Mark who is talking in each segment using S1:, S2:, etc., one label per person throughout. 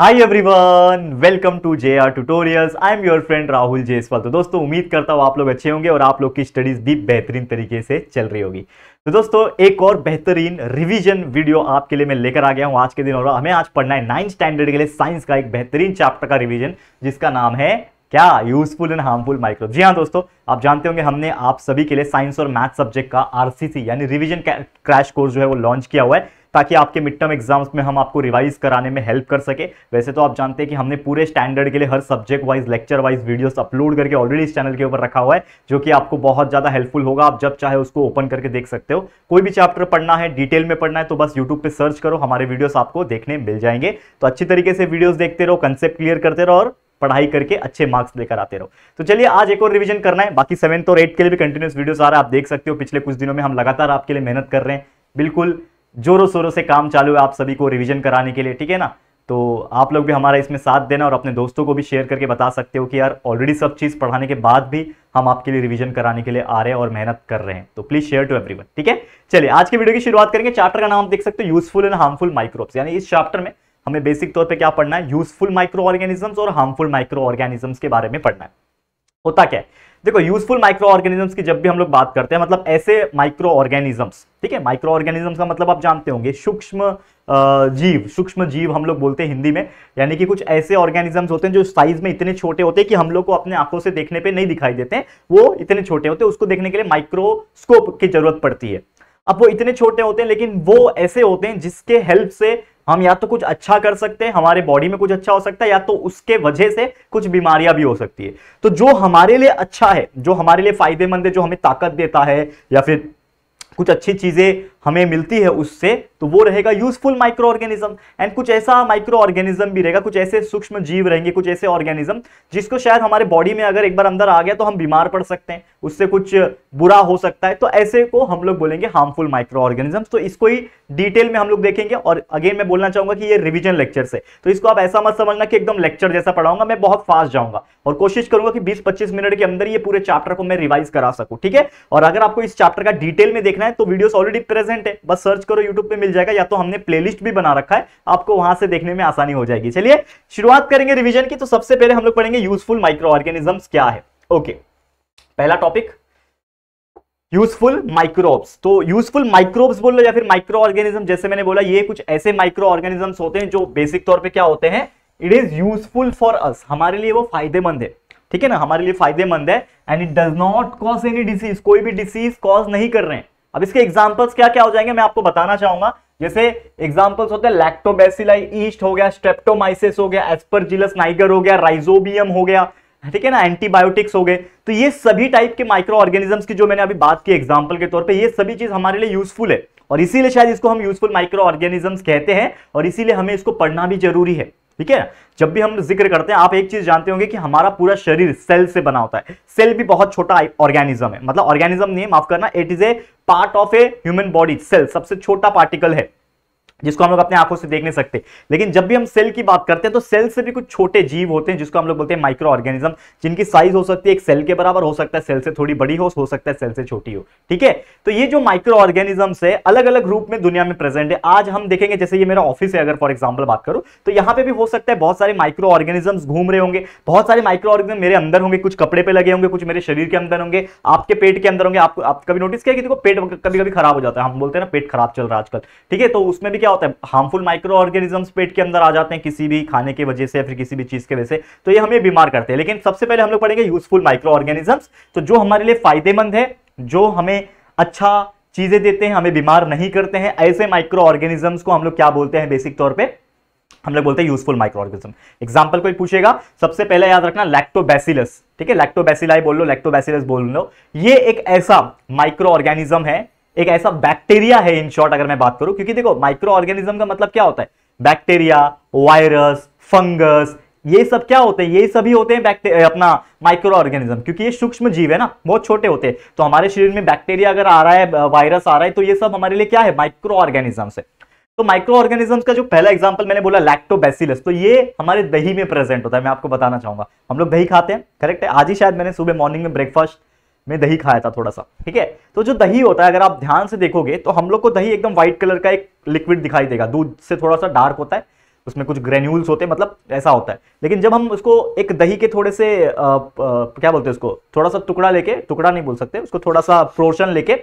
S1: High one welcome to J R tutorial I am your friend Rahul Jaiswal तो दोस्तों उम्मीद करता हूँ आप लोग अच्छे होंगे और आप लोग की स्टडीज भी बेहतरीन तरीके से चल रही होगी तो दोस्तों एक और बेहतरीन रिवीजन वीडियो आपके लिए मैं लेकर आ गया हूँ आज के दिन और हमें आज पढ़ना है नाइन्थ स्टैंडर्ड के लिए साइंस का एक बेहतरीन चैप्टर का रिविजन जिसका नाम है क्या यूजफुल एंड हार्मफुल माइक्रोब जी हाँ दोस्तों आप जानते होंगे हमने आप सभी के लिए साइंस और मैथ सब्जेक्ट का आरसीसी यानी रिवीजन क्रैश कोर्स जो है वो लॉन्च किया हुआ है ताकि आपके मिड टर्म एग्जाम्स में हम आपको रिवाइज कराने में हेल्प कर सके वैसे तो आप जानते हैं कि हमने पूरे स्टैंडर्ड के लिए हर subject wise lecture wise videos upload करके ऑलरेडी इस चैनल के ऊपर रखा हुआ है जो कि आपको बहुत ज़्यादा हेल्पफुल होगा आप जब चाहे उसको ओपन करके देख सकते हो कोई भी चैप्टर पढ़ना है डिटेल में पढ़ना है तो बस यूट्यूब पर सर्च करो हमारे वीडियोज आपको देखने मिल जाएंगे तो अच्छी तरीके से वीडियोज देखते रहो कंसेप्ट क्लियर करते रहो और पढ़ाई करके अच्छे मार्क्स लेकर आते रहो तो चलिए आज एक और रिवीजन करना है बाकी सेवेंथ और एट के लिए भी कंटिन्यूस वीडियोस आ रहा है आप देख सकते हो पिछले कुछ दिनों में हम लगातार आपके लिए मेहनत कर रहे हैं बिल्कुल जोरों शोरों से काम चालू है आप सभी को रिविजन कराने के लिए ठीक है ना तो आप लोग भी हमारा इसमें साथ देना और अपने दोस्तों को भी शेयर करके बता सकते हो कि यार ऑलरेडी सब चीज़ पढ़ाने के बाद भी हम आपके लिए रिवीजन कराने के लिए आ रहे हैं और मेहनत कर रहे हैं तो प्लीज़ शेयर टू एवरीवन ठीक है चलिए आज की वीडियो की शुरुआत करेंगे चैप्टर का नाम देख सकते हो यूजफुल एंड हार्मफुल माइक्रोब्स यानी इस चैप्टर में हमें बेसिक तौर पर क्या पढ़ना है यूजफुल माइक्रो ऑर्गेनिजम्स और हार्मफुल माइक्रो ऑर्गेनिजम्स के बारे में पढ़ना है होता क्या है देखो यूजफुल माइक्रो ऑर्गेनिजम्स की जब भी हम लोग बात करते हैं मतलब ऐसे माइक्रो ऑर्गेनिजम्स ठीक है माइक्रो ऑर्गेनिजम्स का मतलब आप जानते होंगे सूक्ष्म जीव सूक्ष्म जीव हम लोग बोलते हैं हिंदी में यानी कि कुछ ऐसे ऑर्गेनिजम्स होते हैं जो साइज में इतने छोटे होते हैं कि हम लोग को अपने आंखों से देखने पर नहीं दिखाई देते हैं वो इतने छोटे होते हैं उसको देखने के लिए माइक्रोस्कोप की जरूरत पड़ती है अब वो इतने छोटे होते हैं लेकिन वो ऐसे होते हैं जिसके हेल्प से हम या तो कुछ अच्छा कर सकते हैं हमारे बॉडी में कुछ अच्छा हो सकता है या तो उसके वजह से कुछ बीमारियां भी हो सकती है तो जो हमारे लिए अच्छा है जो हमारे लिए फायदेमंद है जो हमें ताकत देता है या फिर कुछ अच्छी चीज़ें हमें मिलती है उससे तो वो रहेगा यूजफुल माइक्रो ऑर्गेनिज्म एंड कुछ ऐसा माइक्रो ऑर्गेनिज्म भी रहेगा कुछ ऐसे सूक्ष्म जीव रहेंगे कुछ ऐसे ऑर्गेनिज्म जिसको शायद हमारे बॉडी में अगर एक बार अंदर आ गया तो हम बीमार पड़ सकते हैं उससे कुछ बुरा हो सकता है तो ऐसे को हम लोग बोलेंगे हार्मफुल माइक्रो ऑर्गेनिजम्स तो इसको ही डिटेल में हम लोग देखेंगे और अगेन मैं बोलना चाहूंगा कि ये रिविजन लेक्चर से तो इसको आप ऐसा मत समझना कि एकदम लेक्चर जैसा पढ़ाऊंगा मैं बहुत फास्ट जाऊंगा और कोशिश करूंगा कि बीस पच्चीस मिनट के अंदर ये पूरे चैप्टर को मैं रिवाइज करा सकूँ ठीक है और अगर आपको इस चैप्टर का डिटेल में देखना है तो वीडियो ऑलरेडी प्रेजेंट है बस सर्च करो यूट्यूब पर मिल जाएगा या तो हमने प्ले भी बना रखा है आपको वहां से देखने में आसानी हो जाएगी चलिए शुरुआत करेंगे रिविजन की तो सबसे पहले हम लोग पढ़ेंगे यूजफुल माइक्रो ऑर्गेनिजम्स क्या है ओके okay. पहला टॉपिक यूजफुल माइक्रोब्स तो यूजफुल माइक्रोब्स बोल लो या फिर माइक्रो ऑर्गेनिज्म जैसे मैंने बोला ये कुछ ऐसे माइक्रो ऑर्गेनिजम्स होते हैं जो बेसिक तौर पे क्या होते हैं it is useful for us हमारे लिए वो फायदेमंद है ठीक है ना हमारे लिए फायदेमंद है and it does not cause any disease कोई भी डिसीज कॉज नहीं कर रहे हैं अब इसके एग्जाम्पल्स क्या क्या हो जाएंगे मैं आपको बताना चाहूंगा जैसे एग्जाम्पल्स होते हैं लैक्टोबेसिलाई ईस्ट हो गया स्ट्रेप्टोमाइसिस हो गया एस्परजिलस नाइगर हो गया राइजोबियम हो गया ठीक है ना एंटीबायोटिक्स हो गए तो ये सभी टाइप के माइक्रो ऑर्गेनिजम्स की जो मैंने अभी बात की एग्जाम्पल के तौर पे ये सभी चीज हमारे लिए यूजफुल है और इसीलिए शायद इसको हम यूजफुल माइक्रो ऑर्गेनिजम्स कहते हैं और इसीलिए हमें इसको पढ़ना भी जरूरी है ठीक है जब भी हम जिक्र करते हैं आप एक चीज जानते होंगे कि हमारा पूरा शरीर सेल से बना होता है सेल भी बहुत छोटा ऑर्गेनिज्म है मतलब ऑर्गेनिज्म नहीं माफ करना it is a part of a human body cell सबसे छोटा पार्टिकल है जिसको हम लोग अपने आंखों से देख नहीं सकते लेकिन जब भी हम सेल की बात करते हैं तो सेल से भी कुछ छोटे जीव होते हैं जिसको हम लोग बोलते हैं माइक्रो ऑर्गेनिज्म जिनकी साइज हो सकती है एक सेल के बराबर हो सकता है सेल से थोड़ी बड़ी हो हो सकता है सेल से छोटी हो ठीक है तो ये जो माइक्रो ऑर्गेनिजम्स है अलग अलग रूप में दुनिया में प्रेजेंट है आज हम देखेंगे जैसे ये मेरा ऑफिस है अगर फॉर एग्जाम्पल बात करूं तो यहाँ पर भी हो सकता है बहुत सारे माइक्रो ऑर्गेनिजम्स घूम रहे होंगे बहुत सारे माइक्रो ऑर्गेनिज्म मेरे अंदर होंगे कुछ कपड़े पे लगे होंगे कुछ मेरे शरीर के अंदर होंगे आपके पेट के अंदर होंगे आप, आप कभी नोटिस किया कि देखो पेट कभी कभी खराब हो जाता है हम बोलते हैं ना पेट खराब चल रहा है आजकल ठीक है तो उसमें भी क्या होता है हार्मफुल माइक्रो ऑर्गेनिजम्स पेट के अंदर आ जाते हैं किसी भी खाने की वजह से या फिर किसी भी चीज़ के वजह से तो ये हमें बीमार करते हैं लेकिन सबसे पहले हम लोग पढ़ेंगे यूजफुल माइक्रो ऑर्गेनिजम्स तो जो हमारे लिए फायदेमंद है जो हमें अच्छा चीज़ें देते हैं हमें बीमार नहीं करते हैं ऐसे माइक्रो ऑर्गेनिजम्स को हम लोग क्या बोलते हैं बेसिक तौर पर हम लोग बोलते हैं यूजफुल माइक्रो ऑर्गेनिज्म एग्जाम्पल कोई पूछेगा सबसे पहले याद रखना लैक्टोबैसिलस ठीक है लैक्टोबैसिलाई बोल लो लैक्टोबैसिलस बोल लो ये एक ऐसा माइक्रो ऑर्गेनिज्म है एक ऐसा बैक्टीरिया है इन शॉर्ट अगर मैं बात करूं क्योंकि देखो माइक्रो ऑर्गेनिज्म का मतलब क्या होता है बैक्टीरिया वायरस फंगस ये सब क्या होते हैं ये सभी होते हैं अपना माइक्रो ऑर्गेनिज्म क्योंकि ये सूक्ष्म जीव है ना बहुत छोटे होते हैं तो हमारे शरीर में बैक्टीरिया अगर आ रहा है वायरस आ रहा है तो ये सब हमारे लिए क्या है माइक्रो ऑर्गेनिज्म है तो माइक्रो ऑर्गेनिज्म का जो पहला एग्जाम्पल मैंने बोला लैक्टोबैसिलस तो ये हमारे दही में प्रेजेंट होता है मैं आपको बताना चाहूंगा हम लोग दही खाते हैं करेक्ट है आज ही शायद मैंने सुबह मॉर्निंग में ब्रेकफास्ट मैं दही खाया था थोड़ा सा ठीक है तो जो दही होता है अगर आप ध्यान से देखोगे तो हम लोग को दही एकदम व्हाइट कलर का एक लिक्विड दिखाई देगा दूध से थोड़ा सा डार्क होता है उसमें कुछ ग्रेन्यूल्स होते हैं मतलब ऐसा होता है लेकिन जब हम उसको एक दही के थोड़े से आ, आ, क्या बोलते हैं उसको थोड़ा सा टुकड़ा लेके टुकड़ा नहीं बोल सकते उसको थोड़ा सा पोर्शन लेके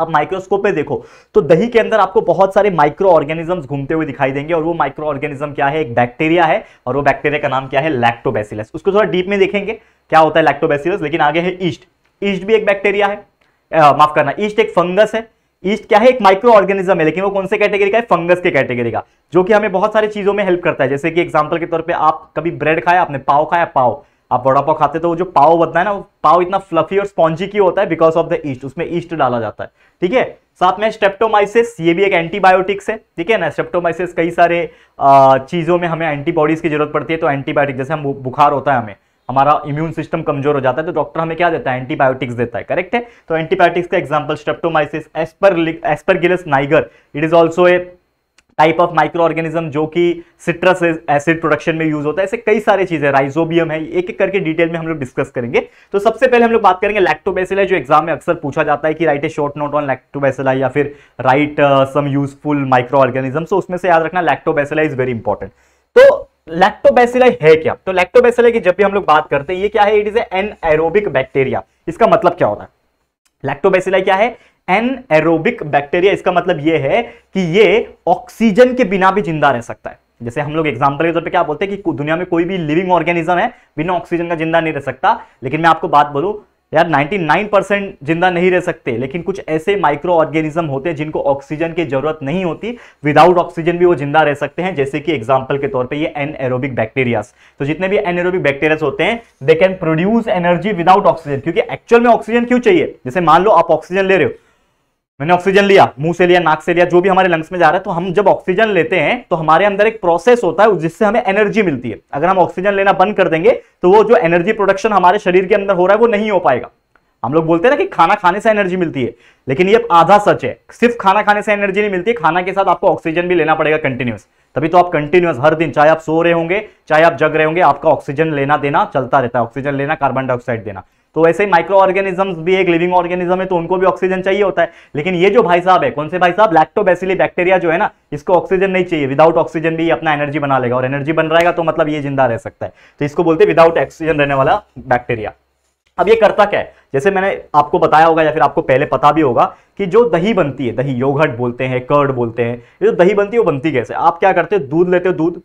S1: आप माइक्रोस्कोप पे देखो तो दही के अंदर आपको बहुत सारे माइक्रो ऑर्गेनिजम्स घूमते हुए दिखाई देंगे और वो माइक्रो ऑर्गेनिज्म क्या है एक बैक्टीरिया है और वो बैक्टीरिया का नाम क्या है लैक्टोबैसिलस उसको थोड़ा डीप में देखेंगे क्या होता है लैक्टोबैसिलस लेकिन आगे है ईस्ट ईस्ट भी एक बैक्टीरिया है माफ करना ईस्ट एक फंगस है ईस्ट क्या है एक माइक्रो ऑर्गेनिज्म है लेकिन वो कौन से कैटेगरी का है फंगस के कैटेगरी का जो कि हमें बहुत सारी चीजों में हेल्प करता है जैसे कि एग्जाम्पल के तौर पर आप कभी ब्रेड खाया आपने पाव खाया पाव आप वड़ा पाव खाते तो वो जो पाव बनता है ना वो पाव इतना फ्लफी और स्पॉन्जी क्यों होता है बिकॉज ऑफ द ईस्ट उसमें ईस्ट डाला जाता है ठीक है साथ में स्टेप्टोमाइसिस ये भी एक एंटीबायोटिक्स है ठीक है ना स्टेप्टोमाइसिस कई सारे चीज़ों में हमें एंटीबॉडीज़ की जरूरत पड़ती है तो एंटीबायोटिक जैसे हम बुखार होता है हमें हमारा इम्यून सिस्टम कमजोर हो जाता है तो डॉक्टर हमें क्या देता है एंटीबायोटिक्स देता है करेक्ट है तो एंटीबायोटिक्स का example asper aspergillus niger it is also a type of micro organism जो कि सिट्रस एसिड प्रोडक्शन में यूज होता है ऐसे कई सारी चीजें राइजोबियम है एक एक करके डिटेल में हम लोग डिस्कस करेंगे तो सबसे पहले हम लोग बात करेंगे लैक्टोबेसिलाई जो एग्जाम में अक्सर पूछा जाता है कि write a short note on lactobacilli या फिर write some useful micro organism उसमें से याद रखना lactobacilli is very important lactobacilli है क्या तो लैक्टोबैसिलाई की जब भी हम लोग बात करते हैं ये क्या है it is an aerobic bacteria इसका मतलब क्या होता है लैक्टोबैसिलाई क्या है एन एरोबिक बैक्टीरिया इसका मतलब ये है कि ये ऑक्सीजन के बिना भी जिंदा रह सकता है जैसे हम लोग एग्जाम्पल के तौर पर क्या बोलते हैं कि दुनिया में कोई भी लिविंग ऑर्गेनिज्म है बिना ऑक्सीजन का जिंदा नहीं रह सकता लेकिन मैं आपको बात बोलूँ यार 99 परसेंट जिंदा नहीं रह सकते लेकिन कुछ ऐसे माइक्रो ऑर्गेनिज्म होते हैं जिनको ऑक्सीजन की जरूरत नहीं होती विदाउट ऑक्सीजन भी वो जिंदा रह सकते हैं जैसे कि एग्जाम्पल के तौर पे ये एरोबिक बैक्टीरियास तो जितने भी एन एरोबिक बैक्टीरियास होते हैं they can produce energy without oxygen क्योंकि एक्चुअल में ऑक्सीजन क्यों चाहिए जैसे मान लो आप ऑक्सीजन ले रहे हो मैंने ऑक्सीजन लिया मुंह से लिया नाक से लिया जो भी हमारे लंग्स में जा रहा है तो हम जब ऑक्सीजन लेते हैं तो हमारे अंदर एक प्रोसेस होता है जिससे हमें एनर्जी मिलती है अगर हम ऑक्सीजन लेना बंद कर देंगे तो वो जो एनर्जी प्रोडक्शन हमारे शरीर के अंदर हो रहा है वो नहीं हो पाएगा हम लोग बोलते हैं ना कि खाना खाने से एनर्जी मिलती है लेकिन ये आधा सच है सिर्फ खाना खाने से एनर्जी नहीं मिलती खाना के साथ आपको ऑक्सीजन भी लेना पड़ेगा कंटिन्यूस तभी तो आप कंटिन्यूस हर दिन चाहे आप सो रहे होंगे चाहे आप जग रहे होंगे आपका ऑक्सीजन लेना देना चलता रहता है ऑक्सीजन लेना कार्बन डाइऑक्साइड देना तो वैसे ही माइक्रो ऑर्गेनिजम्स भी एक लिविंग ऑर्गेनिज्म है तो उनको भी ऑक्सीजन चाहिए होता है लेकिन ये जो भाई साहब है कौन से भाई साहब लैक्टोबैसिली बैक्टीरिया जो है ना इसको ऑक्सीजन नहीं चाहिए विदाउट ऑक्सीजन भी अपना एनर्जी बना लेगा और एनर्जी बन रहेगा तो मतलब ये जिंदा रह सकता है तो इसको बोलते विदाउट ऑक्सीजन रहने वाला बैक्टीरिया अब ये करता क्या है जैसे मैंने आपको बताया होगा या फिर आपको पहले पता भी होगा कि जो दही बनती है दही योगहट बोलते हैं कर्ड बोलते हैं ये जो दही बनती है वो बनती कैसे आप क्या करते हो दूध लेते हो दूध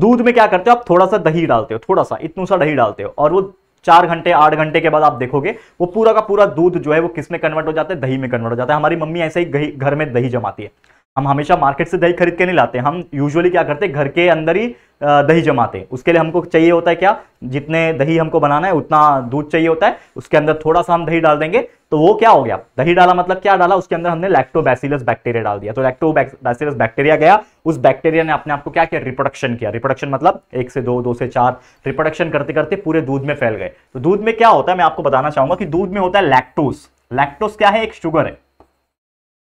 S1: दूध में क्या करते हो आप थोड़ा सा दही डालते हो थोड़ा सा इतना सा दही डालते हो और वो चार घंटे आठ घंटे के बाद आप देखोगे वो पूरा का पूरा दूध जो है वो किस में कन्वर्ट हो जाता है दही में कन्वर्ट हो जाता है हमारी मम्मी ऐसे ही घर में दही जमाती है हम हमेशा मार्केट से दही खरीद के नहीं लाते हम यूजुअली क्या करते घर के अंदर ही दही जमाते उसके लिए हमको चाहिए होता है क्या जितने दही हमको बनाना है उतना दूध चाहिए होता है उसके अंदर थोड़ा सा हम दही डाल देंगे तो वो क्या हो गया दही डाला मतलब क्या डाला उसके अंदर हमने लैक्टोबैसिलस बैक्टीरिया डाल दिया तो लैक्टोबैसिलस बैक्टीरिया गया उस बैक्टीरिया ने अपने आपको क्या किया रिप्रोडक्शन किया रिप्रोडक्शन मतलब एक से दो दो से चार रिप्रोडक्शन करते करते पूरे दूध में फैल गए तो दूध में क्या होता है मैं आपको बताना चाहूंगा कि दूध में होता है लैक्टोस लैक्टोस क्या है एक शुगर है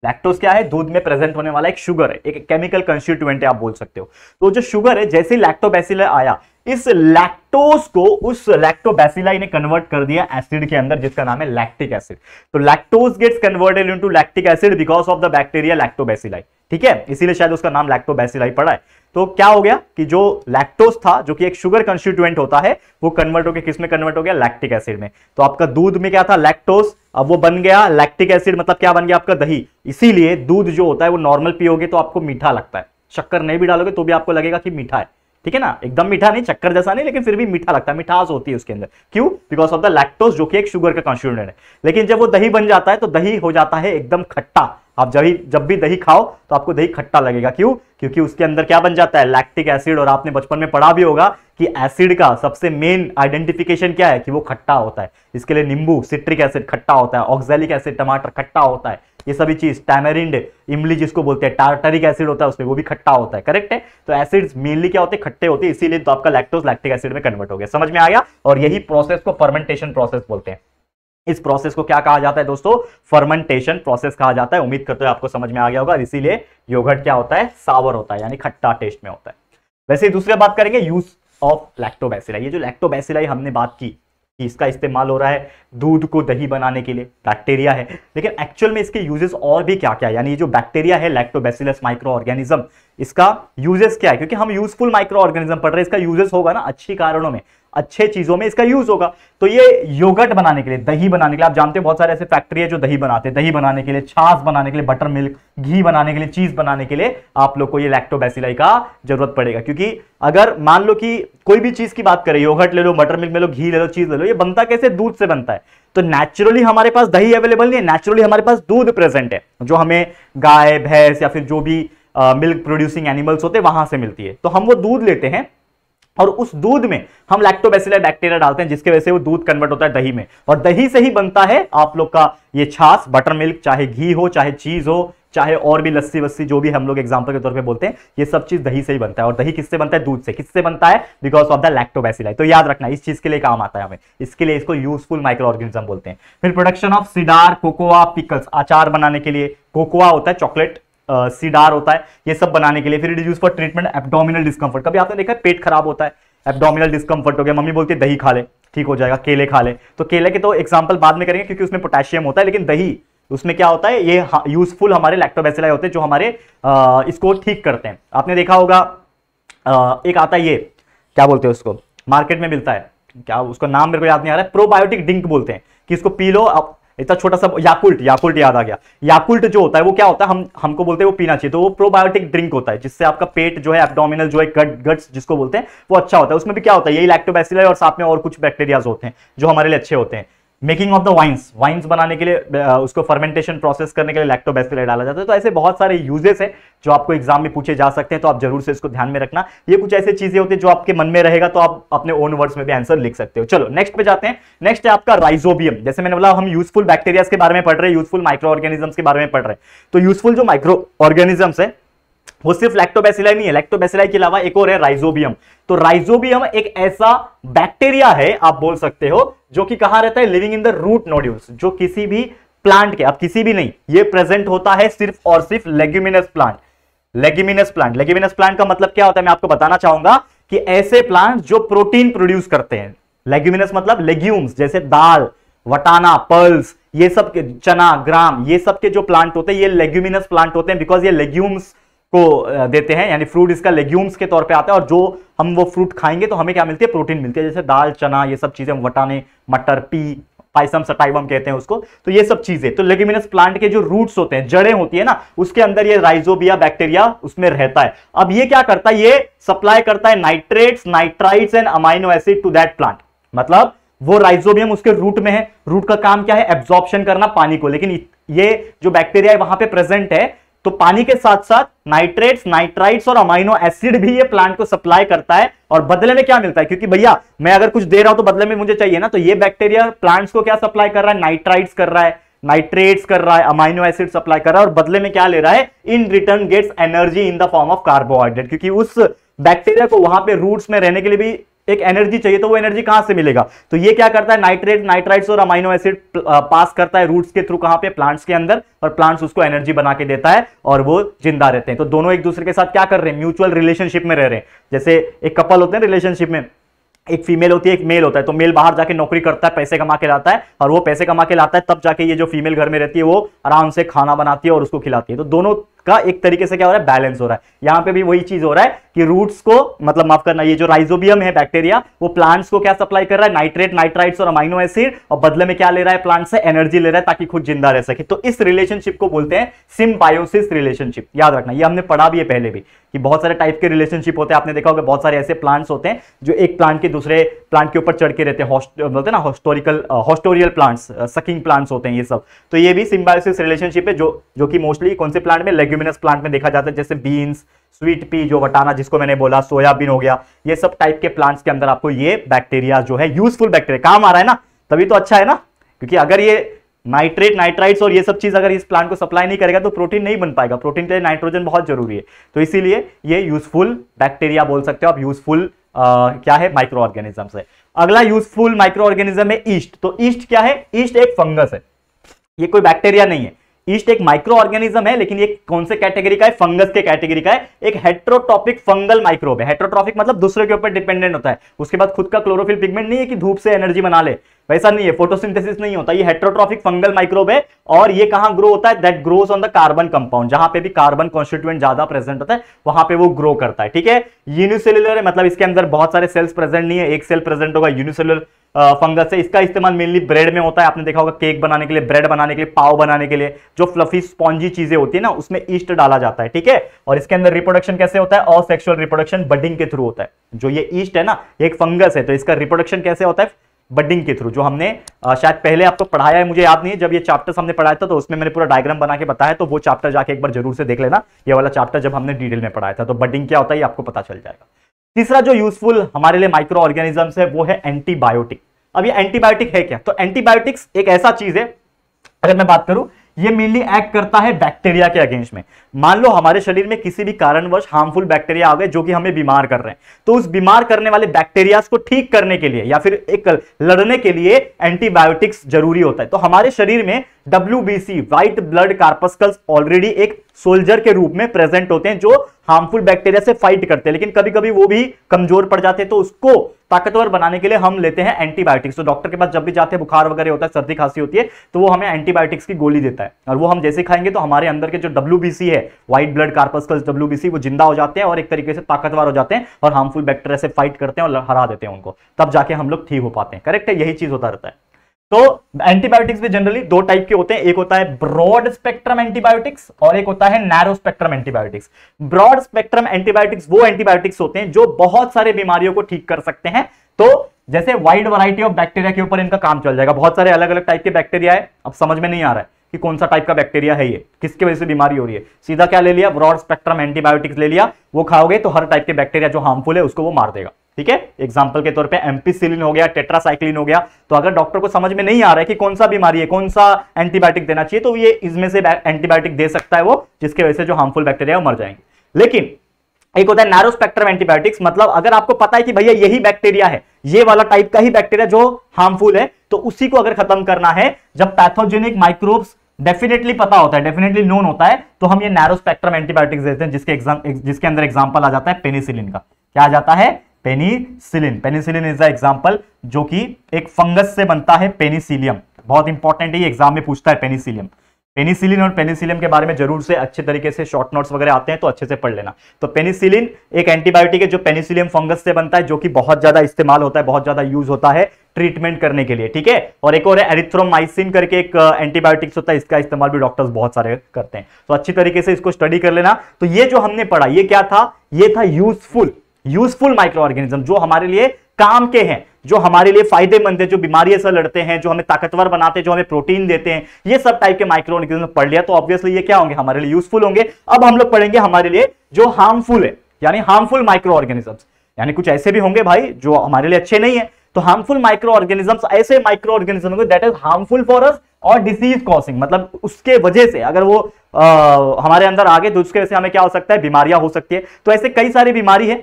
S1: लैक्टोज क्या है दूध में प्रेजेंट होने वाला एक शुगर है एक केमिकल कंस्टिट्यूएंट है आप बोल सकते हो तो जो शुगर है जैसे लैक्टोबैसिलर आया इस लैक्टोज को उस लैक्टोबैसिलाई ने कन्वर्ट कर दिया एसिड के अंदर जिसका नाम है लैक्टिक एसिड तो lactose gets converted into lactic acid because of the bacteria lactobacilli ठीक है इसीलिए शायद उसका नाम लैक्टोबैसिलाई पड़ा है तो क्या हो गया कि जो लैक्टोज था जो कि एक शुगर कंस्टिट्यूएंट होता है वो कन्वर्ट हो गया किसमें कन्वर्ट हो गया लैक्टिक एसिड में तो आपका दूध में क्या था लैक्टोज अब वो बन गया लैक्टिक एसिड मतलब क्या बन गया आपका दही इसीलिए दूध जो होता है वो नॉर्मल पियोगे तो आपको मीठा लगता है शक्कर नहीं भी डालोगे तो भी आपको लगेगा कि मीठा है ठीक है ना एकदम मीठा नहीं चक्कर जैसा नहीं लेकिन फिर भी मीठा लगता है मिठास होती है उसके अंदर क्यों बिकॉज ऑफ द लैक्टोज जो कि एक शुगर का कॉन्स्टिट्यूट है लेकिन जब वो दही बन जाता है तो दही हो जाता है एकदम खट्टा आप जब भी जब भी दही खाओ तो आपको दही खट्टा लगेगा क्यों क्योंकि उसके अंदर क्या बन जाता है लैक्टिक एसिड और आपने बचपन में पढ़ा भी होगा कि एसिड का सबसे मेन आइडेंटिफिकेशन क्या है कि वो खट्टा होता है इसके लिए नींबू सिट्रिक एसिड खट्टा होता है ऑक्सैलिक एसिड टमाटर खट्टा होता है ये सभी चीज टैमरिंड इमली जिसको बोलते हैं टार्टरिक एसिड होता है उसमें वो भी खट्टा होता है करेक्ट है तो एसिड्स मेनली क्या होते हैं खट्टे होते हैं इसीलिए तो आपका लैक्टोज लैक्टिक एसिड में कन्वर्ट हो गया समझ में आ गया और यही प्रोसेस को फर्मेंटेशन प्रोसेस बोलते हैं इस प्रोसेस को क्या कहा जाता है दोस्तों फर्मेंटेशन प्रोसेस कहा जाता है उम्मीद करते हो आपको समझ में आ गया होगा इसीलिए योगर्ट क्या होता है सावर होता है यानी खट्टा टेस्ट में होता है वैसे ही दूसरे बात करेंगे यूज ऑफ लैक्टोबैसिलाई ये जो लैक्टोबैसिलाई हमने बात की कि इसका इस्तेमाल हो रहा है दूध को दही बनाने के लिए बैक्टीरिया है लेकिन एक्चुअल में इसके यूजेस और भी क्या क्या है यानी ये जो बैक्टीरिया है लैक्टोबैसिलस माइक्रो ऑर्गेनिज्म इसका यूजेस क्या है क्योंकि हम यूजफुल माइक्रो ऑर्गेनिज्म पढ़ रहे हैं इसका यूजेस होगा ना अच्छी कारणों में अच्छे चीज़ों में इसका यूज़ होगा तो ये योगर्ट बनाने के लिए दही बनाने के लिए आप जानते हैं बहुत सारे ऐसे फैक्ट्री है जो दही बनाते हैं दही बनाने के लिए छाछ बनाने के लिए बटर मिल्क घी बनाने के लिए चीज़ बनाने के लिए आप लोग को ये लैक्टोबैसिलाई का जरूरत पड़ेगा क्योंकि अगर मान लो कि कोई भी चीज़ की बात करें योगट ले लो बटर मिल्क ले लो घी ले लो चीज़ ले लो ये बनता कैसे दूध से बनता है तो नेचुरली हमारे पास दही अवेलेबल नहीं है नेचुरली हमारे पास दूध प्रेजेंट है जो हमें गाय भैंस या फिर जो भी मिल्क प्रोड्यूसिंग एनिमल्स होते हैं वहां से मिलती है तो हम वो दूध लेते हैं और उस दूध में हम लैक्टोबैसिलर बैक्टीरिया डालते हैं जिसके वजह से वो दूध कन्वर्ट होता है दही में और दही से ही बनता है आप लोग का ये छाछ बटर मिल्क चाहे घी हो चाहे चीज हो चाहे और भी लस्सी वस्सी जो भी हम लोग एग्जाम्पल के तौर पे बोलते हैं ये सब चीज दही से ही बनता है और दही किससे बनता है दूध से किससे बनता है बिकॉज ऑफ द लैक्टोबैसिलाई तो याद रखना इस चीज के लिए काम आता है हमें इसके लिए इसको यूजफुल माइक्रो ऑर्गेनिज्म बोलते हैं फिर production of cider cocoa pickles अचार बनाने के लिए कोकोआ होता है चॉकलेट सीडार होता है ये सब बनाने के लिए फिर it is use for treatment abdominal discomfort कभी आपने देखा है पेट खराब होता है एबडोमिनल डिस्कम्फर्ट हो गया मम्मी बोलती है दही खा ले ठीक हो जाएगा केले खा ले तो केले के तो एग्जाम्पल बाद में करेंगे क्योंकि उसमें पोटेशियम होता है लेकिन दही उसमें क्या होता है ये यूजफुल हमारे लैक्टोबेसिलाई होते हैं जो हमारे आ, इसको ठीक करते हैं आपने देखा होगा आ, एक आता है ये क्या बोलते हैं उसको मार्केट में मिलता है क्या उसका नाम मेरे को याद नहीं आ रहा है प्रोबायोटिक डिंक बोलते हैं कि इसको पी लो इतना छोटा सा याकुल्ट याकुल्ट याद आ गया याकुल्ट जो होता है वो क्या होता है हम हमको बोलते हैं वो पीना चाहिए तो वो प्रोबायोटिक ड्रिंक होता है जिससे आपका पेट जो है एबडोमिनल जो है गट गट्स जिसको बोलते हैं वो अच्छा होता है उसमें भी क्या होता है यही लैक्टोबैसिलर और साथ में और कुछ बैक्टीरियाज होते हैं जो हमारे लिए अच्छे होते हैं making of the wines wines बनाने के लिए उसको फर्मेंटेशन प्रोसेस करने के लिए लैक्टोबैसिलस डाला जाता है तो ऐसे बहुत सारे यूजेस हैं जो आपको एग्जाम में पूछे जा सकते हैं तो आप जरूर से इसको ध्यान में रखना ये कुछ ऐसी चीजें होती है जो आपके मन में रहेगा तो आप अपने ओन वर्ड्स में भी आंसर लिख सकते हो चलो नेक्स्ट पे जाते हैं नेक्स्ट है आपका राइजोबियम जैसे मैंने बोला हम यूजफुल बैक्टेरियाज के बारे में पढ़ रहे हैं यूजफुल माइक्रो ऑर्गेनिजम्स के बारे में पढ़ रहे हैं तो यूजफुल जो माइक्रो ऑर्गेनिजम्स है वो सिर्फ लैक्टोबैसिलाई नहीं है लैक्टोबैसिलाई के अलावा एक और है राइजोबियम तो राइजोबियम एक ऐसा बैक्टीरिया है आप बोल सकते हो जो कि कहा रहता है living in the root nodules जो किसी भी प्लांट के अब किसी भी नहीं ये प्रेजेंट होता है सिर्फ और सिर्फ leguminous plant leguminous plant leguminous plant का मतलब क्या होता है मैं आपको बताना चाहूंगा कि ऐसे प्लांट जो प्रोटीन प्रोड्यूस करते हैं लेग्यूमिनस मतलब लेग्यूम्स जैसे दाल वटाना पल्स ये सब चना ग्राम ये सब के जो प्लांट होते हैं ये लेग्यूमिनस प्लांट होते हैं बिकॉज ये लेग्यूम्स को देते हैं यानी फ्रूट इसका लेग्यूम्स के तौर पे आता है और जो हम वो फ्रूट खाएंगे तो हमें क्या मिलती है प्रोटीन मिलती है जैसे दाल चना ये सब चीज़ें वटाने मटर पी पाइसम सटाइवम कहते हैं उसको तो ये सब चीज़ें तो लेग्यूमिनस प्लांट के जो रूट्स होते हैं जड़ें होती है ना उसके अंदर ये राइजोबिया बैक्टीरिया उसमें रहता है अब ये क्या करता है ये सप्लाई करता है nitrates nitrites and amino acid to that plant मतलब वो राइजोबियम उसके रूट में है रूट का काम क्या है एब्जॉर्प्शन करना पानी को लेकिन ये जो बैक्टीरिया है वहां पे प्रेजेंट है तो पानी के साथ साथ नाइट्रेट्स नाइट्राइट्स और अमाइनो एसिड भी ये प्लांट को सप्लाई करता है और बदले में क्या मिलता है क्योंकि भैया मैं अगर कुछ दे रहा हूं तो बदले में मुझे चाहिए ना तो ये बैक्टीरिया प्लांट्स को क्या सप्लाई कर रहा है नाइट्राइट्स कर रहा है नाइट्रेट्स कर रहा है अमाइनो एसिड सप्लाई कर रहा है और बदले में क्या ले रहा है in return gets energy in the form of carbohydrate क्योंकि उस बैक्टीरिया को वहां पे रूट्स में रहने के लिए भी एक एनर्जी चाहिए तो वो एनर्जी कहां से मिलेगा तो ये क्या करता है नाइट्रेट नाइट्राइड्स और अमाइनो एसिड पास करता है रूट्स के थ्रू कहां पे प्लांट्स के अंदर और प्लांट्स उसको एनर्जी बना के देता है और वो जिंदा रहते हैं तो दोनों एक दूसरे के साथ क्या कर रहे हैं म्यूचुअल रिलेशनशिप में रह रहे हैं जैसे एक कपल होते हैं रिलेशनशिप में एक फीमेल होती है एक मेल होता है तो मेल बाहर जाके नौकरी करता है पैसे कमा के लाता है और वो पैसे कमा के लाता है तब जाके ये जो फीमेल घर में रहती है वो आराम से खाना बनाती है और उसको खिलाती है तो दोनों का एक तरीके से क्या हो रहा है बैलेंस हो रहा है यहां पे भी वही चीज हो रहा है कि रूट्स को मतलब माफ करना ये जो राइजोबियम है बैक्टीरिया वो प्लांट्स को क्या सप्लाई कर रहा है नाइट्रेट नाइट्राइट्स और अमाइनो एसिड और बदले में क्या ले रहा है प्लांट से एनर्जी ले रहा है ताकि खुद जिंदा रह सके तो इस रिलेशनशिप को बोलते हैं सिम्बायोसिस रिलेशनशिप याद रखना ये हमने पढ़ा भी है पहले भी कि बहुत सारे टाइप के रिलेशनशिप होते हैं आपने देखा होगा बहुत सारे ऐसे प्लांट्स होते हैं जो एक प्लांट के दूसरे प्लांट के ऊपर चढ़ के रहते हैं बोलते हैं ना haustorial haustorial plants sucking plants होते हैं ये सब तो ये भी सिम्बायोसिस रिलेशनशिप है जो जो कि मोस्टली कौन से प्लांट में लेग्यूमिनस प्लांट में देखा जाता है जैसे बीन्स स्वीट पी जो वटाना जिसको मैंने बोला सोयाबीन हो गया ये सब टाइप के प्लांट्स के अंदर आपको ये बैक्टीरिया जो है यूजफुल बैक्टीरिया काम आ रहा है ना तभी तो अच्छा है ना क्योंकि अगर ये नाइट्रेट नाइट्राइट्स और ये सब चीज अगर इस प्लांट को सप्लाई नहीं करेगा तो प्रोटीन नहीं बन पाएगा प्रोटीन के लिए नाइट्रोजन बहुत जरूरी है तो इसीलिए ये यूजफुल बैक्टीरिया बोल सकते हो आप यूजफुल क्या है माइक्रो ऑर्गेनिज्म है अगला यूजफुल माइक्रो ऑर्गेनिज्म है ईस्ट तो ईस्ट क्या है ईस्ट एक फंगस है ये कोई बैक्टीरिया नहीं है ईस्ट एक माइक्रो ऑर्गेनिज्म है लेकिन ये कौन से कैटेगरी का है फंगस के कैटेगरी का है एक हेट्रोटॉपिक फंगल माइक्रोब है हेट्रोट्रॉपिक मतलब दूसरे के ऊपर डिपेंडेंट होता है उसके बाद खुद का क्लोरोफिल पिगमेंट नहीं है कि धूप से एनर्जी बना ले वैसा नहीं है फोटोसिंथेसिस नहीं होता ये हेट्रोट्रॉफिक फंगल माइक्रोब है और ये कहां ग्रो होता है that grows on the carbon compound जहां पे भी कार्बन कॉन्स्टिट्यूएंट ज्यादा प्रेजेंट होता है वहां पे वो ग्रो करता है ठीक है यूनिसेल्युलर है मतलब इसके अंदर बहुत सारे सेल्स प्रेजेंट नहीं है एक सेल प्रेजेंट होगा यूनिसेल्युलर फंगस है इसका इस्तेमाल मेनली ब्रेड में होता है आपने देखा होगा केक बनाने के लिए ब्रेड बनाने के लिए पाव बनाने के लिए जो फ्लफी स्पॉन्जी चीजें होती है ना उसमें ईस्ट डाला जाता है ठीक है और इसके अंदर रिप्रोडक्शन कैसे होता है और सेक्सुअल रिप्रोडक्शन बडिंग के थ्रू होता है जो ये ईस्ट है ना एक फंगस है तो इसका रिप्रोडक्शन कैसे होता है बडिंग के थ्रू जो हमने शायद पहले आपको तो पढ़ाया है मुझे याद नहीं है जब ये चैप्टर हमने पढ़ाया था तो उसमें मैंने पूरा डायग्राम बना के बताया तो वो चैप्टर जाके एक बार जरूर से देख लेना ये वाला चैप्टर जब हमने डिटेल में पढ़ाया था तो बडिंग क्या होता है ये आपको पता चल जाएगा तीसरा जो यूजफुल हमारे लिए माइक्रो ऑर्गेनिजम्स है वो है एंटीबायोटिक अब ये एंटीबायोटिक है क्या तो एंटीबायोटिक्स एक ऐसा चीज है अगर मैं बात करूं ये मेनली एक्ट करता है बैक्टीरिया के अगेंस्ट में मान लो हमारे शरीर में किसी भी कारणवश हार्मफुल बैक्टीरिया आ गए जो कि हमें बीमार कर रहे हैं तो उस बीमार करने वाले बैक्टीरिया को ठीक करने के लिए या फिर एक लड़ने के लिए एंटीबायोटिक्स जरूरी होता है तो हमारे शरीर में W white blood corpuscles already एक सोल्जर के रूप में प्रेजेंट होते हैं जो हार्मफुल बैक्टीरिया से फाइट करते हैं लेकिन कभी कभी वो भी कमजोर पड़ जाते हैं तो उसको ताकतवर बनाने के लिए हम लेते हैं एंटीबायोटिक्स तो डॉक्टर के पास जब भी जाते हैं बुखार वगैरह होता है सर्दी खांसी होती है तो वो हमें एंटीबायोटिक्स की गोली देता है और वो हम जैसे खाएंगे तो हमारे अंदर के जो डब्ल्यू है व्हाइट ब्लड कार्पस्कल्स डब्ल्यू वो जिंदा हो जाते हैं और एक तरीके से ताकतवर हो जाते हैं और हार्मफुल बैक्टेरिया से फाइट करते हैं और हरा देते हैं उनको तब जाके हम लोग ठीक हो पाते हैं करेक्ट है यही चीज होता रहता है तो एंटीबायोटिक्स भी जनरली दो टाइप के होते हैं एक होता है ब्रॉड स्पेक्ट्रम एंटीबायोटिक्स और एक होता है narrow spectrum antibiotics broad spectrum antibiotics वो एंटीबायोटिक्स होते हैं जो बहुत सारे बीमारियों को ठीक कर सकते हैं तो जैसे वाइड वराइटी ऑफ बैक्टीरिया के ऊपर इनका काम चल जाएगा बहुत सारे अलग अलग टाइप के बैक्टीरिया है अब समझ में नहीं आ रहा है कि कौन सा टाइप का बैक्टीरिया है ये किसके वजह से बीमारी हो रही है सीधा क्या ले लिया ब्रॉड स्पेक्ट्रम एंटीबायोटिक्स ले लिया वो खाओगे तो हर टाइप के बैक्टीरिया जो हार्मफुल है उसको वो मार देगा ठीक है एग्जाम्पल के तौर पे एम्पीसिलिन हो गया टेट्रासाइक्लिन हो गया तो अगर डॉक्टर को समझ में नहीं आ रहा है कि कौन सा बीमारी है कौन सा एंटीबायोटिक देना चाहिए तो ये इसमें से एंटीबायोटिक दे सकता है वो जिसके वजह से जो हार्मफुल बैक्टीरिया मर जाएंगे लेकिन एक होता है नैरो स्पेक्ट्रम एंटीबायोटिक्स मतलब अगर आपको पता है कि भैया यही बैक्टीरिया है ये वाला टाइप का ही बैक्टीरिया जो हार्मफुल है तो उसी को अगर खत्म करना है जब पैथोजेनिक माइक्रोब्स डेफिनेटली पता होता है डेफिनेटली नोन होता है तो हम ये नैरो स्पेक्ट्रम एंटीबायोटिक्स देते हैं जिसके एग्जाम जिसके अंदर एग्जाम्पल आ जाता है पेनिसिलिन का क्या आ जाता है पेनीसिलिन पेनीसिलिन इज अ एग्जाम्पल जो कि एक फंगस से बनता है पेनीसिलियम बहुत इंपॉर्टेंट है ये एग्जाम में पूछता है पेनीसिलियम पेनिसिलिन और पेनिसिलियम के बारे में जरूर से अच्छे तरीके से शॉर्ट नोट्स वगैरह आते हैं तो अच्छे से पढ़ लेना तो पेनिसिलिन एक एंटीबायोटिक है जो पेनिसिलियम फंगस से बनता है जो कि बहुत ज्यादा इस्तेमाल होता है बहुत ज्यादा यूज होता है ट्रीटमेंट करने के लिए ठीक है और एक और है एरिथ्रोमाइसिन करके एक एंटीबायोटिक्स होता है इसका इस्तेमाल भी डॉक्टर्स बहुत सारे करते हैं तो अच्छी तरीके से इसको स्टडी कर लेना तो ये जो हमने पढ़ा ये क्या था ये था यूजफुल यूजफुल माइक्रो ऑर्गेनिज्म जो हमारे लिए काम के हैं जो हमारे लिए फायदेमंद है जो बीमारियों से लड़ते हैं जो हमें ताकतवर बनाते हैं जो हमें प्रोटीन देते हैं ये सब टाइप के माइक्रो ऑर्गेनिज्म पढ़ लिया तो ऑब्वियसली ये क्या होंगे हमारे लिए यूजफुल होंगे अब हम लोग पढ़ेंगे हमारे लिए जो हार्मफुल है यानी हार्मफुल माइक्रो ऑर्गेनिज्म यानी कुछ ऐसे भी होंगे भाई जो हमारे लिए अच्छे नहीं है तो हार्मफुल माइक्रो ऑर्गेनिज्म ऐसे माइक्रो ऑर्गेनिज्म होंगे that is harmful for us और डिसीज कॉसिंग मतलब उसके वजह से अगर वो आ, हमारे अंदर आगे तो उसके वजह से हमें क्या हो सकता है बीमारियां हो सकती है तो ऐसे कई सारी बीमारी है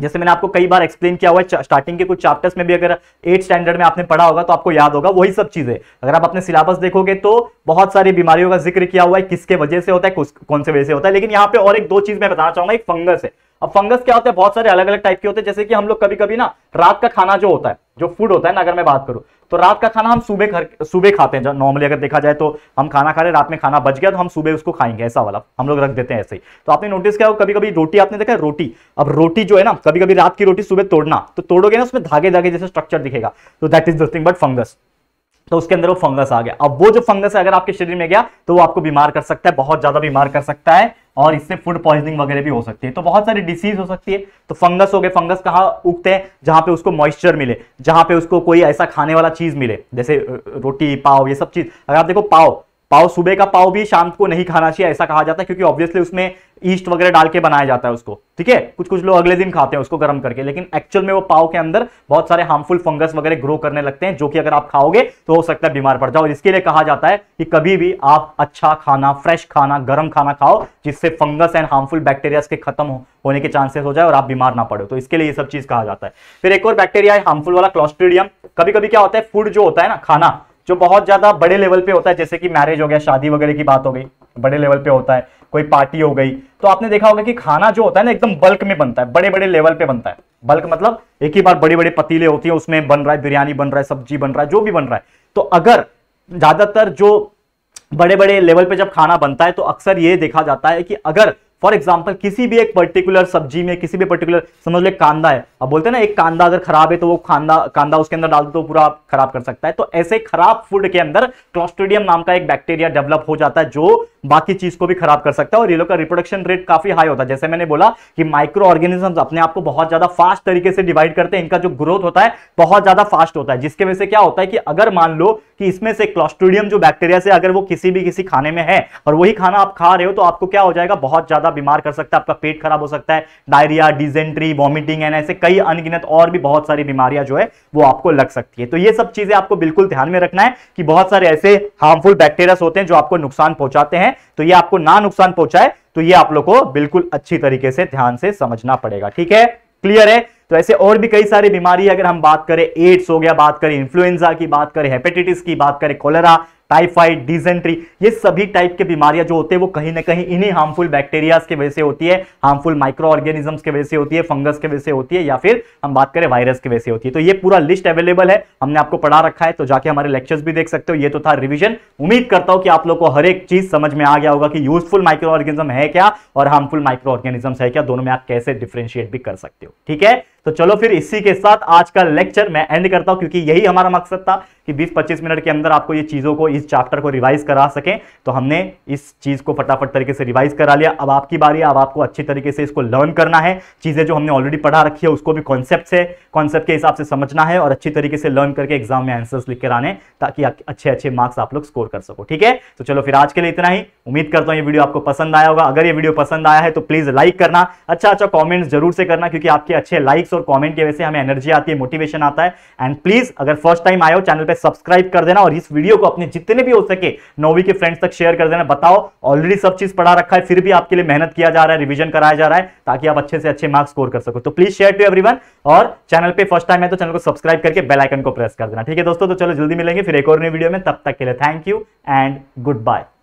S1: जैसे मैंने आपको कई बार एक्सप्लेन किया हुआ है स्टार्टिंग के कुछ चैप्टर्स में भी अगर एट स्टैंडर्ड में आपने पढ़ा होगा तो आपको याद होगा वही सब चीजें अगर आप अपने सिलेबस देखोगे तो बहुत सारी बीमारियों का जिक्र किया हुआ है किसके वजह से होता है कौन से वजह से होता है लेकिन यहाँ पे और एक दो चीज मैं बताना चाहूंगा एक फंगस है अब फंगस क्या होता है बहुत सारे अलग अलग टाइप के होते हैं जैसे कि हम लोग कभी कभी ना रात का खाना जो होता है जो फूड होता है ना अगर मैं बात करूँ तो रात का खाना हम सुबह घर सुबह खाते हैं नॉर्मली अगर देखा जाए तो हम खाना खा रहे रात में खाना बच गया तो हम सुबह उसको खाएंगे ऐसा वाला हम लोग रख देते हैं ऐसे ही तो आपने नोटिस किया कभी कभी रोटी आपने देखा रोटी अब रोटी जो है ना कभी कभी रात की रोटी सुबह तोड़ना तो तोड़ोगे ना उसमें धागे धागे जैसे स्ट्रक्चर दिखेगा तो that is the thing but fungus तो उसके अंदर वो फंगस आ गया अब वो जो फंगस है अगर आपके शरीर में गया तो वो आपको बीमार कर सकता है बहुत ज्यादा बीमार कर सकता है और इससे फूड पॉइजनिंग वगैरह भी हो सकती है तो बहुत सारी डिसीज हो सकती है तो फंगस हो गए फंगस कहाँ उगते हैं जहां पे उसको मॉइस्चर मिले जहां पे उसको कोई ऐसा खाने वाला चीज मिले जैसे रोटी पाव ये सब चीज अगर आप देखो पाव पाव सुबह का पाव भी शाम को नहीं खाना चाहिए ऐसा कहा जाता है क्योंकि ऑब्वियसली उसमें ईस्ट वगैरह डाल के बनाया जाता है उसको ठीक है कुछ कुछ लोग अगले दिन खाते हैं उसको गर्म करके लेकिन एक्चुअल में वो पाव के अंदर बहुत सारे हार्मफुल फंगस वगैरह ग्रो करने लगते हैं जो कि अगर आप खाओगे तो हो सकता है बीमार पड़ जाओ और इसके लिए कहा जाता है कि कभी भी आप अच्छा खाना फ्रेश खाना गर्म खाना खाओ जिससे फंगस एंड हार्मफुल बैक्टीरिया के खत्म होने के चांसेस हो जाए और आप बीमार ना पड़े तो इसके लिए ये सब चीज कहा जाता है फिर एक और बैक्टेरिया है हार्मफुल वाला क्लॉस्ट्रीडियम कभी कभी क्या होता है फूड जो होता है ना खाना जो बहुत ज़्यादा बड़े लेवल पे होता है जैसे कि मैरिज हो गया शादी वगैरह की बात हो गई बड़े लेवल पे होता है कोई पार्टी हो गई तो आपने देखा होगा कि खाना जो होता है ना एकदम बल्क में बनता है बड़े बड़े लेवल पे बनता है बल्क मतलब एक ही बार बड़े बड़े पतीले होती है उसमें बन रहा है बिरयानी बन रहा है सब्जी बन रहा है जो भी बन रहा है तो अगर ज़्यादातर जो बड़े बड़े लेवल पे जब खाना बनता है तो अक्सर ये देखा जाता है कि अगर फॉर एग्जाम्पल किसी भी एक पर्टिकुलर सब्जी में किसी भी पर्टिकुलर समझ लो कांदा है अब बोलते हैं ना एक कांदा अगर खराब है तो वो कांदा कांदा उसके अंदर डाल दो तो पूरा खराब कर सकता है तो ऐसे खराब फूड के अंदर क्लोस्टोडियम नाम का एक बैक्टीरिया डेवलप हो जाता है जो बाकी चीज को भी खराब कर सकता है और ये लोग का रिप्रोडक्शन रेट काफी हाई होता है जैसे मैंने बोला कि माइक्रो ऑर्गेनिज्म अपने आप को बहुत ज्यादा फास्ट तरीके से डिवाइड करते हैं इनका जो ग्रोथ होता है बहुत ज्यादा फास्ट होता है जिसके वजह से क्या होता है कि अगर मान लो कि इसमें से क्लॉस्ट्रोडियम जो बैक्टीरिया से अगर वो किसी भी किसी खाने में है और वही खाना आप खा रहे हो तो आपको क्या हो जाएगा बहुत ज्यादा बीमार कर सकता है आपका पेट खराब हो सकता है डायरिया डिजेंट्री वॉमिटिंग एंड ऐसे कई अनगिनत और भी बहुत सारी बीमारियां जो है वो आपको लग सकती है तो ये सब चीजें आपको बिल्कुल ध्यान में रखना है कि बहुत सारे ऐसे हार्मफुल बैक्टीरिया होते हैं जो आपको नुकसान पहुंचाते हैं तो ये आपको ना नुकसान पहुंचाए तो ये आप लोग को बिल्कुल अच्छी तरीके से ध्यान से समझना पड़ेगा ठीक है क्लियर है तो ऐसे और भी कई सारी बीमारी अगर हम बात करें एड्स हो गया बात करें इन्फ्लुएंजा की बात करें हेपेटाइटिस की बात करें कोलेरा टाइफाइड डिजेंट्री ये सभी टाइप के बीमारियां जो होते हैं वो कहीं ना कहीं इन्हीं हार्मफुल बैक्टीरियाज के वजह से होती है हार्मफुल माइक्रो ऑर्गेनिजम्स के वजह से होती है फंगस के वजह से होती है या फिर हम बात करें वायरस के वजह से होती है तो ये पूरा लिस्ट अवेलेबल है हमने आपको पढ़ा रखा है तो जाके हमारे लेक्चर्स भी देख सकते हो ये तो था रिविजन उम्मीद करता हूं कि आप लोग को हर एक चीज समझ में आ गया होगा कि यूजफुल माइक्रो ऑर्गेनिज्म है क्या और हार्मफुल माइक्रो ऑर्गेनिजम्स है क्या दोनों में आप कैसे डिफ्रेंशिएट भी कर सकते हो ठीक है तो चलो फिर इसी के साथ आज का लेक्चर मैं एंड करता हूं क्योंकि यही हमारा मकसद था कि 20-25 मिनट के अंदर आपको ये चीज़ों को इस चैप्टर को रिवाइज करा सकें तो हमने इस चीज़ को फटाफट तरीके से रिवाइज करा लिया अब आपकी बारी अब आपको अच्छी तरीके से इसको लर्न करना है चीज़ें जो हमने ऑलरेडी पढ़ा रखी है उसको भी कॉन्सेप्ट से कॉन्सेप्ट के हिसाब से समझना है और अच्छी तरीके से लर्न करके एग्जाम में आंसर्स लिख कर आने ताकि अच्छे अच्छे मार्क्स आप लोग स्कोर कर सको ठीक है तो चलो फिर आज के लिए इतना ही उम्मीद करता हूँ ये वीडियो आपको पसंद आया होगा अगर ये वीडियो पसंद आया है तो प्लीज़ लाइक करना अच्छा अच्छा कॉमेंट जरूर से करना क्योंकि आपके अच्छे लाइक्स और कॉमेंट की वजह से हमें एनर्जी आती है मोटिवेशन आता है एंड प्लीज अगर फर्स्ट टाइम आए हो चैनल पर सब्सक्राइब कर देना और इस वीडियो को अपने जितने भी हो सके नौवीं के फ्रेंड्स तक शेयर कर देना बताओ ऑलरेडी सब चीज पढ़ा रखा है फिर भी आपके लिए मेहनत किया जा रहा है रिविजन कराया जा रहा है ताकि आप अच्छे से अच्छे मार्क्स स्कोर कर सको तो प्लीज शेयर टू एवरी और चैनल पर फर्स्ट टाइम है तो चैनल को सब्सक्राइब करके बेलाइकन को प्रेस कर देना ठीक है दोस्तों तो चलो जल्दी मिलेंगे फिर एक और नई वीडियो में तब तक के लिए thank you and good bye